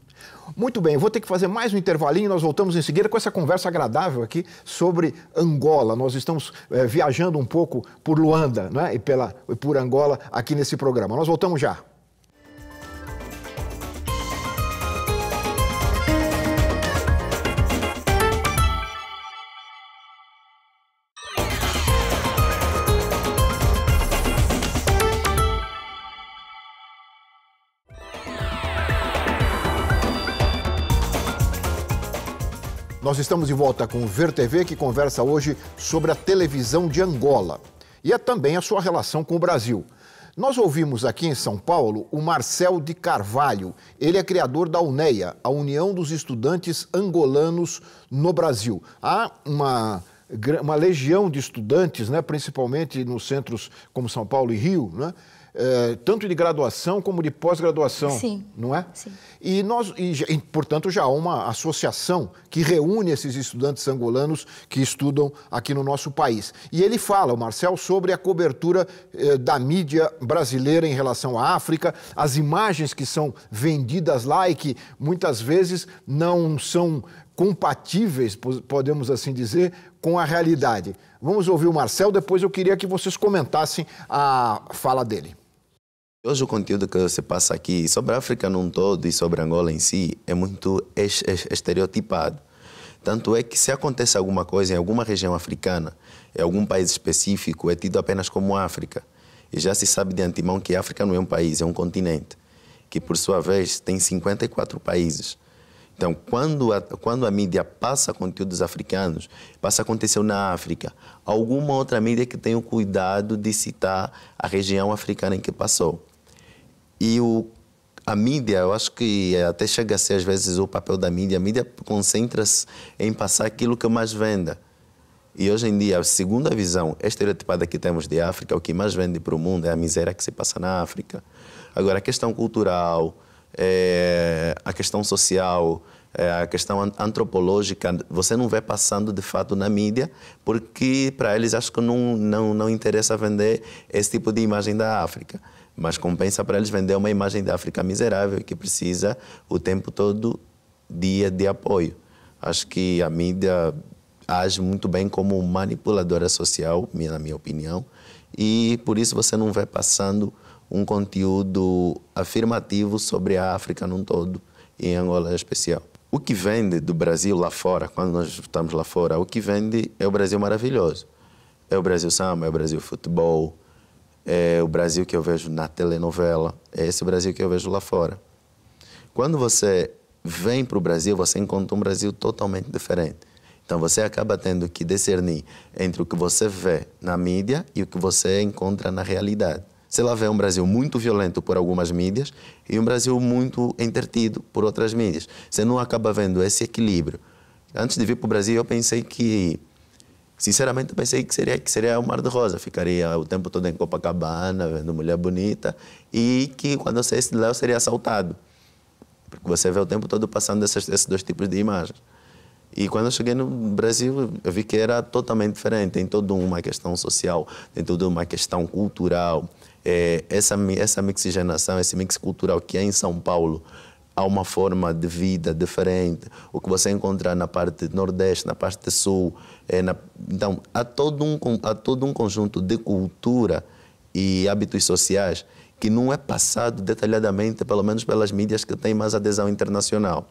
Muito bem, vou ter que fazer mais um intervalinho. Nós voltamos em seguida com essa conversa agradável aqui sobre Angola. Nós estamos é, viajando um pouco por Luanda né? e pela, por Angola aqui nesse programa. Nós voltamos já. estamos de volta com o Ver TV, que conversa hoje sobre a televisão de Angola e é também a sua relação com o Brasil. Nós ouvimos aqui em São Paulo o Marcel de Carvalho. Ele é criador da UNEA, a União dos Estudantes Angolanos no Brasil. Há uma, uma legião de estudantes, né, principalmente nos centros como São Paulo e Rio, né, eh, tanto de graduação como de pós-graduação, não é? Sim. E nós, e, e, portanto, já há uma associação que reúne esses estudantes angolanos que estudam aqui no nosso país. E ele fala, o Marcel, sobre a cobertura eh, da mídia brasileira em relação à África, as imagens que são vendidas lá e que muitas vezes não são compatíveis, podemos assim dizer, com a realidade. Vamos ouvir o Marcel, depois eu queria que vocês comentassem a fala dele. Hoje o conteúdo que você passa aqui sobre a África num todo e sobre Angola em si é muito estereotipado. Tanto é que se acontece alguma coisa em alguma região africana, em algum país específico, é tido apenas como África. E já se sabe de antemão que a África não é um país, é um continente, que por sua vez tem 54 países. Então, quando a, quando a mídia passa conteúdos africanos, passa aconteceu na África, alguma outra mídia que tenha o cuidado de citar a região africana em que passou. E o, a mídia, eu acho que até chega a ser às vezes o papel da mídia. A mídia concentra-se em passar aquilo que mais venda. E hoje em dia, a segunda visão é estereotipada que temos de África, o que mais vende para o mundo é a miséria que se passa na África. Agora, a questão cultural, é, a questão social, é, a questão antropológica, você não vê passando de fato na mídia, porque para eles acho que não, não, não interessa vender esse tipo de imagem da África mas compensa para eles vender uma imagem da África miserável que precisa o tempo todo dia de apoio. Acho que a mídia age muito bem como manipuladora social, na minha opinião, e por isso você não vê passando um conteúdo afirmativo sobre a África num todo, e em Angola em especial. O que vende do Brasil lá fora, quando nós estamos lá fora, o que vende é o Brasil maravilhoso. É o Brasil samba, é o Brasil futebol, é o Brasil que eu vejo na telenovela, é esse Brasil que eu vejo lá fora. Quando você vem para o Brasil, você encontra um Brasil totalmente diferente. Então você acaba tendo que discernir entre o que você vê na mídia e o que você encontra na realidade. Você lá vê um Brasil muito violento por algumas mídias e um Brasil muito entertido por outras mídias. Você não acaba vendo esse equilíbrio. Antes de vir para o Brasil, eu pensei que Sinceramente, pensei que seria, que seria o Mar de Rosa. Ficaria o tempo todo em Copacabana, vendo mulher bonita. E que quando eu saísse de lá, eu seria assaltado. Porque você vê o tempo todo passando esses, esses dois tipos de imagens. E quando eu cheguei no Brasil, eu vi que era totalmente diferente. Tem toda uma questão social, tem toda uma questão cultural. É, essa, essa mixigenação, esse mix cultural que é em São Paulo, há uma forma de vida diferente. O que você encontra na parte nordeste, na parte sul. É na... Então, há todo, um, há todo um conjunto de cultura e hábitos sociais que não é passado detalhadamente, pelo menos pelas mídias que têm mais adesão internacional.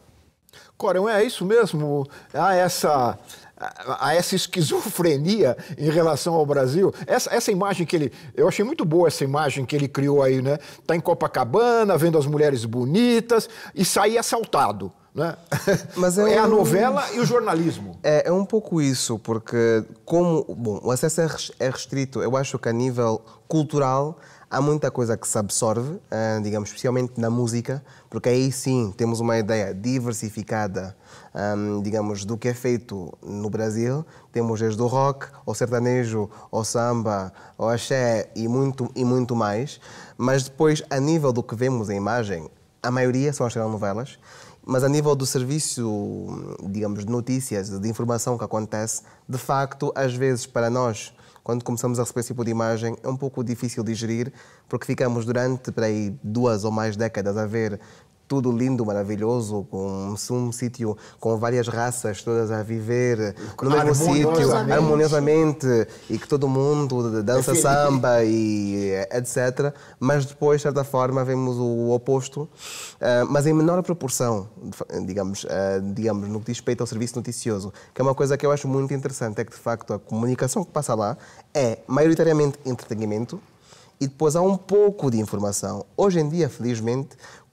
Corão, é isso mesmo? Há essa a, a, essa esquizofrenia em relação ao Brasil. Essa, essa imagem que ele. Eu achei muito boa essa imagem que ele criou aí, né? Tá em Copacabana, vendo as mulheres bonitas e sair assaltado. Né? é, é um... a novela e o jornalismo. É, é um pouco isso, porque como bom, o acesso é, é restrito, eu acho que a nível cultural há muita coisa que se absorve, ah, digamos, especialmente na música, porque aí sim temos uma ideia diversificada, ah, digamos, do que é feito no Brasil. Temos desde o rock, ao sertanejo, ao samba, ao axé e muito, e muito mais. Mas depois, a nível do que vemos em imagem, a maioria são as telenovelas. Mas a nível do serviço, digamos, de notícias, de informação que acontece, de facto, às vezes para nós quando começamos a receber esse tipo de imagem, é um pouco difícil de digerir, porque ficamos durante para aí, duas ou mais décadas a ver tudo lindo, maravilhoso, com um sítio com várias raças todas a viver no mesmo sítio, harmoniosamente, e que todo mundo dança samba e etc. Mas depois, de certa forma, vemos o oposto, ah, mas em menor proporção, digamos, ah, digamos, no que diz respeito ao serviço noticioso, que é uma coisa que eu acho muito interessante, é que de facto a comunicação que passa lá é maioritariamente entretenimento, e depois há um pouco de informação. Hoje em dia, felizmente,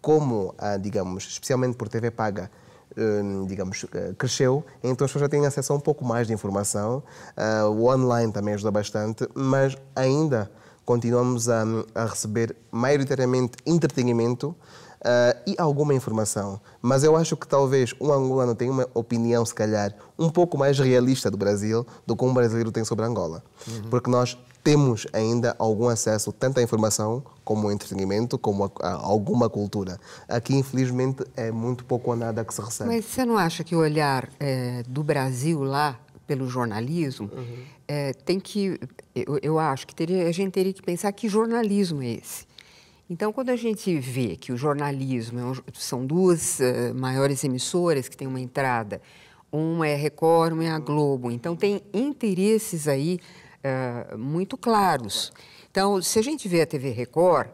como, ah, digamos, especialmente por TV paga, hum, digamos, eh, cresceu, então as pessoas já têm acesso a um pouco mais de informação. Ah, o online também ajuda bastante, mas ainda continuamos a, a receber maioritariamente entretenimento ah, e alguma informação. Mas eu acho que talvez um angolano tenha uma opinião, se calhar, um pouco mais realista do Brasil do que um brasileiro tem sobre Angola. Uhum. Porque nós temos ainda algum acesso tanto à informação como ao entretenimento, como a, a alguma cultura. Aqui, infelizmente, é muito pouco ou nada que se recebe. Mas você não acha que o olhar é, do Brasil lá pelo jornalismo uhum. é, tem que, eu, eu acho que teria, a gente teria que pensar que jornalismo é esse. Então, quando a gente vê que o jornalismo é são duas uh, maiores emissoras que têm uma entrada, uma é a Record, uma é a Globo. Então, tem interesses aí ah, muito claros. Então, se a gente vê a TV Record,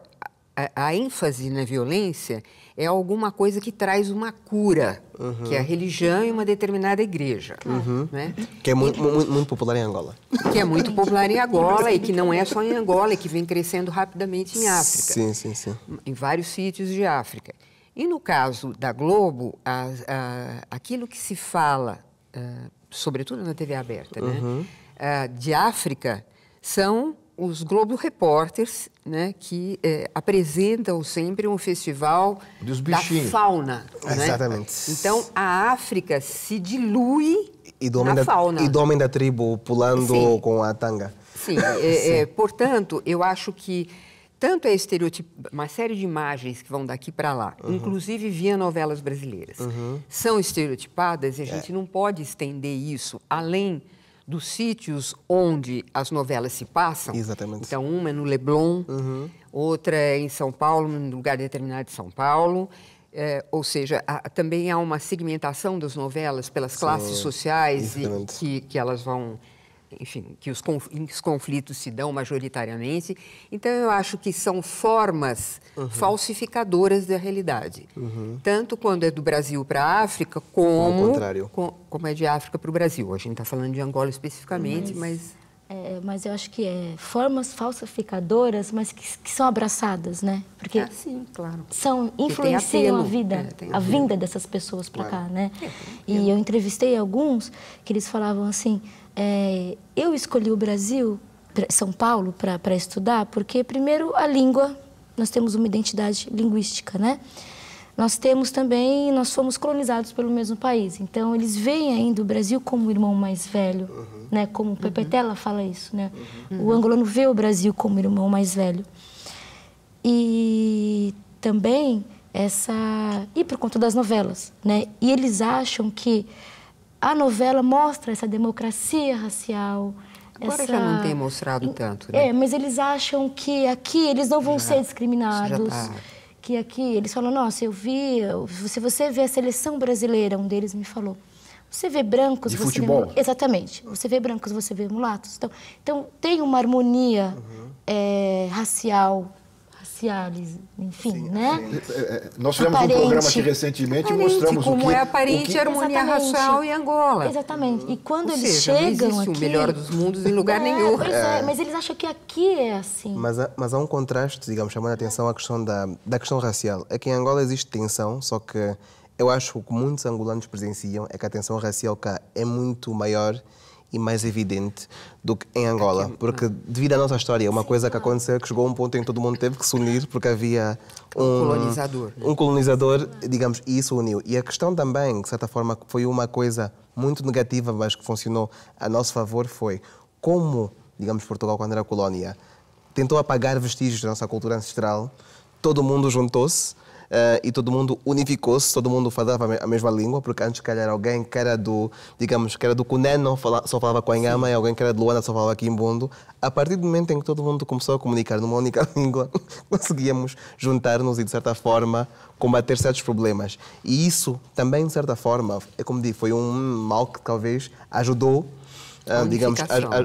a, a ênfase na violência é alguma coisa que traz uma cura, uhum. que é a uhum. religião e uma determinada igreja. Uhum. Né? Que é muito, muito, muito, popular em Angola. Que é muito popular em Angola e que não é só em Angola, e que vem crescendo rapidamente em África. Sim, sim, sim. Em vários sítios de África. E no caso da Globo, a, a, aquilo que se fala, a, ah, sobretudo na TV aberta, né? uhum. né? uh, de África são os Globo Reporters, né, que eh, apresentam sempre um festival da fauna. né? Exatamente. Então, a África se dilui e do na da, fauna. E do homem da tribo pulando Sim. com a tanga. Sim. É, É, portanto, eu acho que tanto é estereotip... uma série de imagens que vão daqui para lá, uhum. inclusive via novelas brasileiras, uhum. são estereotipadas e a é. gente não pode estender isso além dos sítios onde as novelas se passam. Exatamente. Então, uma é no Leblon, uhum. outra é em São Paulo, num lugar determinado de São Paulo. É, ou seja, há, também há uma segmentação das novelas pelas Sim, classes sociais e, que, que elas vão enfim, que os conflitos se dão majoritariamente. Então, eu acho que são formas uhum. falsificadoras da realidade. Uhum. Tanto quando é do Brasil para a África, como, com, como é de África para o Brasil. A gente está falando de Angola especificamente, mas... mas... É, mas eu acho que é formas falsificadoras, mas que, que são abraçadas, né? Porque ah, sim, claro. são influenciam a vida, é, a vinda dessas pessoas para claro. cá, né? É, e é. eu entrevistei alguns que eles falavam assim, é, eu escolhi o Brasil, São Paulo, para estudar, porque, primeiro, a língua, nós temos uma identidade linguística, né? Nós temos também, nós fomos colonizados pelo mesmo país, então eles veem ainda o Brasil como o irmão mais velho, uhum. né? Como o Pepetela uhum. fala isso, né? Uhum. O angolano vê o Brasil como o irmão mais velho. E também essa... E por conta das novelas, né? E eles acham que a novela mostra essa democracia racial. Agora essa... já não tem mostrado tanto, né? É, mas eles acham que aqui eles não vão já, ser tá, discriminados. Tá... Que aqui eles falam, nossa, eu vi, se você vê a seleção brasileira, um deles me falou. Você vê brancos, De você futebol. vê exatamente. Você vê brancos, você vê mulatos. Então, então tem uma harmonia uhum. é, racial faciais, enfim, sim, né? Sim. É, é, é, nós fizemos aparente. um programa aqui recentemente aparente, e mostramos como o que... é aparente que... harmonia Exatamente. racial em Angola. Exatamente. E quando Ou eles seja, chegam não existe aqui... o melhor dos mundos em lugar é, nenhum. É. É, mas eles acham que aqui é assim. Mas há, mas há um contraste, digamos, chamando a atenção à questão da, da questão racial. É que em Angola existe tensão, só que eu acho que o que muitos angolanos presenciam é que a tensão racial cá é muito maior e mais evidente do que em tá Angola, porque ah. devido à nossa história, uma coisa que aconteceu é que chegou a um ponto em que todo mundo teve que se unir porque havia um, colonizador, né? um colonizador, digamos, e isso uniu. E a questão também, de certa forma, foi uma coisa muito negativa, mas que funcionou a nosso favor foi como, digamos, Portugal quando era colónia, tentou apagar vestígios da nossa cultura ancestral, todo mundo juntou-se Uh, e todo mundo unificou-se, todo mundo falava a mesma língua, porque antes, calhar, alguém que era do, digamos, que era do Cuneno fala, só falava Coenhama e alguém que era de Luanda só falava Bundo. A partir do momento em que todo mundo começou a comunicar numa única língua, conseguíamos juntar-nos e, de certa forma, combater certos problemas. E isso também, de certa forma, é como digo, foi um mal que talvez ajudou eh, digamos,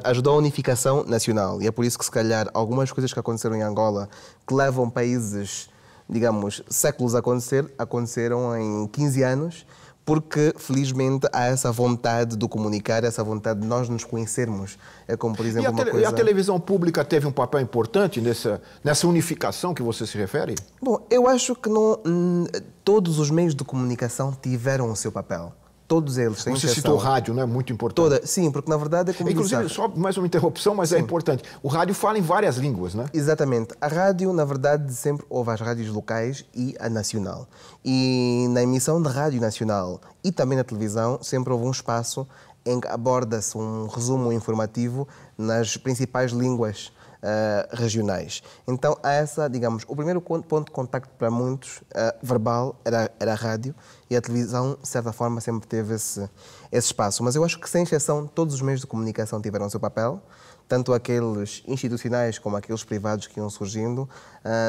ajudou a unificação nacional. E é por isso que, se calhar, algumas coisas que aconteceram em Angola, que levam países digamos, séculos a acontecer, aconteceram em 15 anos, porque felizmente há essa vontade de comunicar, essa vontade de nós nos conhecermos. É como, por exemplo, e a, uma coisa... e a televisão pública teve um papel importante nessa, nessa unificação que você se refere? Bom, eu acho que não, hum, todos os meios de comunicação tiveram o seu papel. Todos eles têm Você injeção. citou o rádio, é Muito importante. Toda, sim, porque na verdade é como Inclusive, só mais uma interrupção, mas é sim. é importante. O rádio fala em várias línguas, né? Exatamente. A rádio, na verdade, sempre houve as rádios locais e a nacional. E na emissão de rádio nacional e também na televisão, sempre houve um espaço em que aborda-se um resumo informativo nas principais línguas uh, regionais. Então, essa, digamos, o primeiro ponto de contacto para muitos, uh, verbal, era, era a rádio e a televisão, de certa forma, sempre teve esse, esse espaço. Mas eu acho que, sem exceção, todos os meios de comunicação tiveram o seu papel tanto aqueles institucionais como aqueles privados que iam surgindo,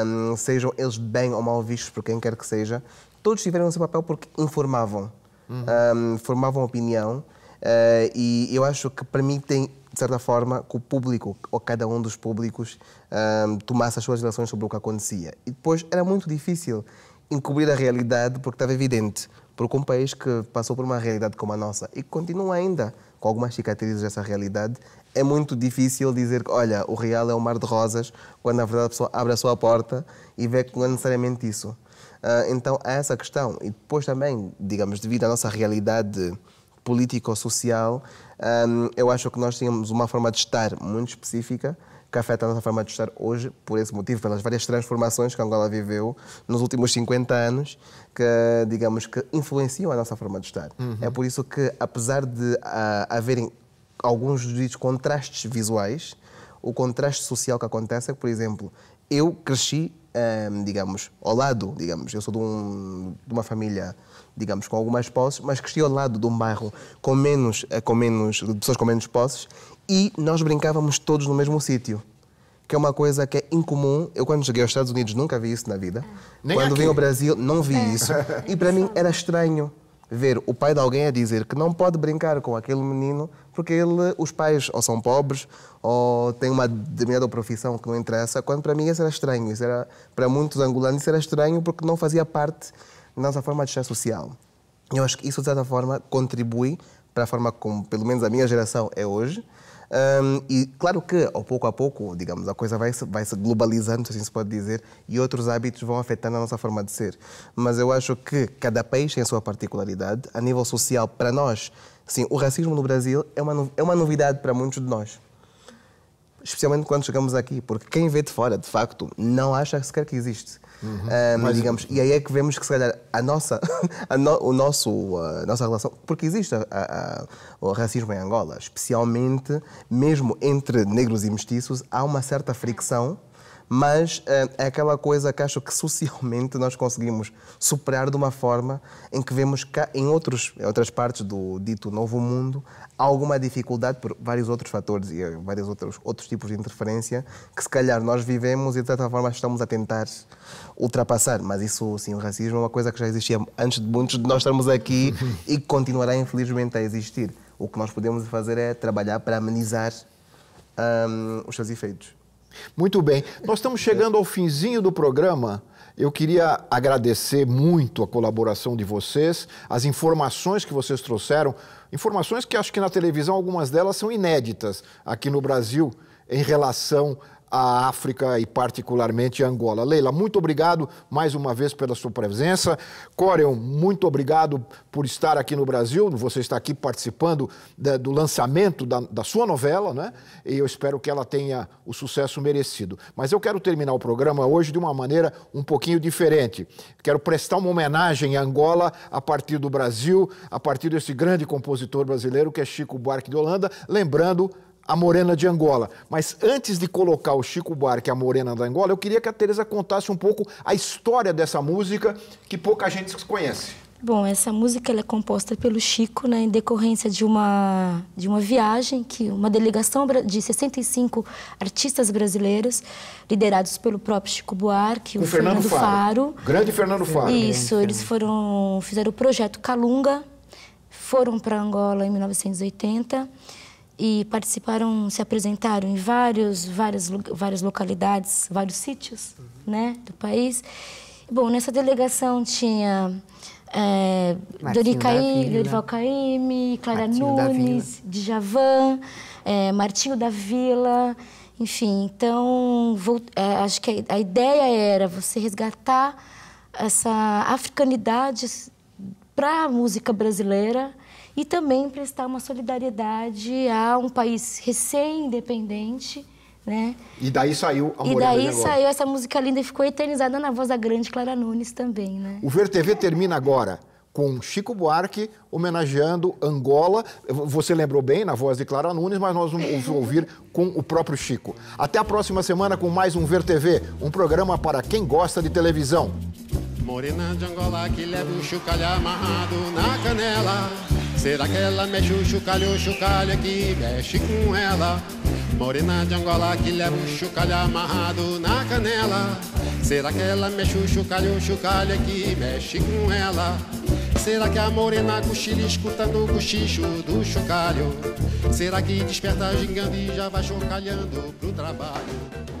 um, ehm, sejam eles bem ou mal vistos por quem quer que seja, todos tiveram o seu papel porque informavam, uhum. um, ehm, formavam opinião Uh, e eu acho que permitem, de certa forma, que o público, ou cada um dos públicos, um, ehm, tomasse as suas relações sobre o que acontecia. E depois era muito difícil encobrir a realidade, porque estava evidente, porque um país que passou por uma realidade como a nossa e continua ainda com algumas cicatrizes dessa realidade, é muito difícil dizer que, olha, o real é um mar de rosas, quando na verdade a pessoa abre a sua porta e vê que não é necessariamente isso. Uh, então há essa questão. E depois também, digamos, devido à nossa realidade político ou social, um, eu acho que nós tínhamos uma forma de estar muito específica que afeta a nossa forma de estar hoje, por esse motivo, pelas várias transformações que Angola viveu nos últimos 50 anos, que, digamos, que influenciam a nossa forma de estar. Uhum. É por isso que, apesar de uh, haverem alguns ditos contrastes visuais, o contraste social que acontece é que, por exemplo, eu cresci, um, digamos, ao lado, digamos, eu sou de, um, de uma família digamos, com algumas posses, mas cresci ao lado de um bairro com menos, eh, com menos, pessoas com menos posses e nós brincávamos todos no mesmo sítio que é uma coisa que é incomum. Eu, quando cheguei aos Estados Unidos, nunca vi isso na vida. É. Nem quando aqui. vim ao Brasil, não vi é. isso. E para mim era estranho ver o pai de alguém a dizer que não pode brincar com aquele menino porque ele, os pais ou são pobres ou têm uma determinada profissão que não interessa, quando para mim isso era estranho. Isso era, para muitos angolanos isso era estranho porque não fazia parte nossa forma de estar social. Eu acho que isso, de certa forma, contribui para a forma como, pelo menos, a minha geração é hoje. Um, e claro que, ao pouco a pouco, digamos, a coisa vai se, vai se globalizando, se assim se pode dizer, e outros hábitos vão afetando a nossa forma de ser. Mas eu acho que cada país tem a sua particularidade. A nível social, para nós, sim, o racismo no Brasil é uma, é uma novidade para muitos de nós especialmente quando chegamos aqui, porque quem vê de fora, de facto, não acha sequer que existe. Uhum. Um, ah, Mas... digamos, e aí é que vemos que, se calhar, a nossa, a no, o nosso, ah, a nossa relação, porque existe a, a, o racismo em Angola, especialmente mesmo entre negros e mestiços, há uma certa fricção mas eh, é aquela coisa que acho que socialmente nós conseguimos superar de uma forma em que vemos cá em outros, outras partes do dito novo mundo alguma dificuldade por vários outros fatores e eh, vários outros, outros tipos de interferência que se calhar nós vivemos e de certa forma estamos a tentar ultrapassar. Mas isso, sim, o racismo é uma coisa que já existia antes de muitos de nós estarmos aqui e que continuará infelizmente a existir. O que nós podemos fazer é trabalhar para amenizar um, os seus efeitos. Muito bem. Nós estamos chegando ao finzinho do programa. Eu queria agradecer muito a colaboração de vocês, as informações que vocês trouxeram, informações que acho que na televisão algumas delas são inéditas aqui no Brasil em relação a África e particularmente a Angola. Leila, muito obrigado mais uma vez pela sua presença. Corel, muito obrigado por estar aqui no Brasil. Você está aqui participando da, do lançamento da, da sua novela, né? E eu espero que ela tenha o sucesso merecido. Mas eu quero terminar o programa hoje de uma maneira um pouquinho diferente. Quero prestar uma homenagem a Angola a partir do Brasil, a partir desse grande compositor brasileiro que é Chico Buarque de Holanda, lembrando a Morena de Angola. Mas antes de colocar o Chico Buarque, a Morena da Angola, eu queria que a Teresa contasse um pouco a história dessa música que pouca gente conhece. Bom, essa música ela é composta pelo Chico né, em decorrência de uma, de uma viagem que uma delegação de 65 artistas brasileiros, liderados pelo próprio Chico Buarque, o, o Fernando, Fernando Faro. Faro. Grande Fernando Faro. Isso, eles foram, fizeram o projeto Calunga, foram para Angola em 1980 e participaram, se apresentaram em vários, várias, várias localidades, vários sítios uhum. né, do país. Bom, nessa delegação tinha é, eh, Doricaí, né? Dorival Caymmi, Clara Martinho Nunes, né? Djavan, é, Martinho da Vila, enfim. Então, vou, é, acho que a, a ideia era você resgatar essa africanidade para a música brasileira, e também prestar uma solidariedade a um país recém-independente, né? E daí saiu a E daí saiu essa música linda e ficou eternizada na voz da grande Clara Nunes também, né? O Ver TV termina agora com Chico Buarque homenageando Angola. Você lembrou bem na voz de Clara Nunes, mas nós vamos ouvir com o próprio Chico. Até a próxima semana com mais um Ver TV, um programa para quem gosta de televisão. Morena de Angola que leva um chocalho amarrado na canela. Será que ela mexe o chocalho, o chocalho que mexe com ela? Morena de Angola que leva o chocalho amarrado na canela. Será que ela mexe o chocalho, o chocalho que mexe com ela? Será que a morena cochila escutando o cochicho do chocalho? Será que desperta gingando e já vai chocalhando pro trabalho?